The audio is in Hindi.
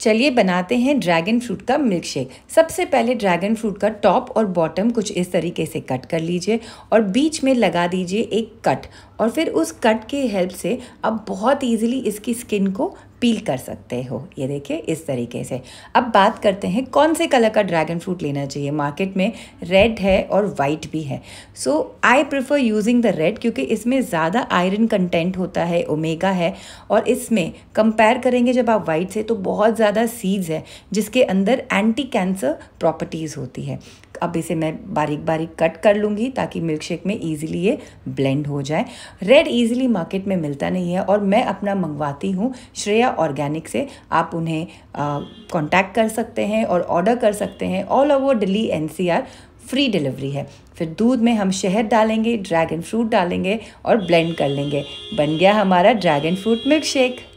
चलिए बनाते हैं ड्रैगन फ्रूट का मिल्क शेक सबसे पहले ड्रैगन फ्रूट का टॉप और बॉटम कुछ इस तरीके से कट कर लीजिए और बीच में लगा दीजिए एक कट और फिर उस कट के हेल्प से आप बहुत ईजिली इसकी स्किन को पील कर सकते हो ये देखिए इस तरीके से अब बात करते हैं कौन से कलर का ड्रैगन फ्रूट लेना चाहिए मार्केट में रेड है और वाइट भी है so I prefer using the red क्योंकि इसमें ज़्यादा आयरन कंटेंट होता है ओमेगा है और इसमें कंपेयर करेंगे जब आप वाइट से तो बहुत ज़्यादा सीड्स है जिसके अंदर एंटी कैंसर प्रॉपर्टीज़ होती है अब इसे मैं बारीक बारीक कट कर लूँगी ताकि मिल्क शेक में ईजिली ये ब्लेंड हो जाए रेड ईजिली मार्केट में मिलता नहीं है और मैं अपना मंगवाती हूँ श्रेया ऑर्गेनिक से आप उन्हें कॉन्टैक्ट कर सकते हैं और ऑर्डर कर सकते हैं all over Delhi and free delivery है फिर दूध में हम शहद डालेंगे ड्रैगन फ्रूट डालेंगे और ब्लेंड कर लेंगे बन गया हमारा ड्रैगन फ्रूट मिल्क शेक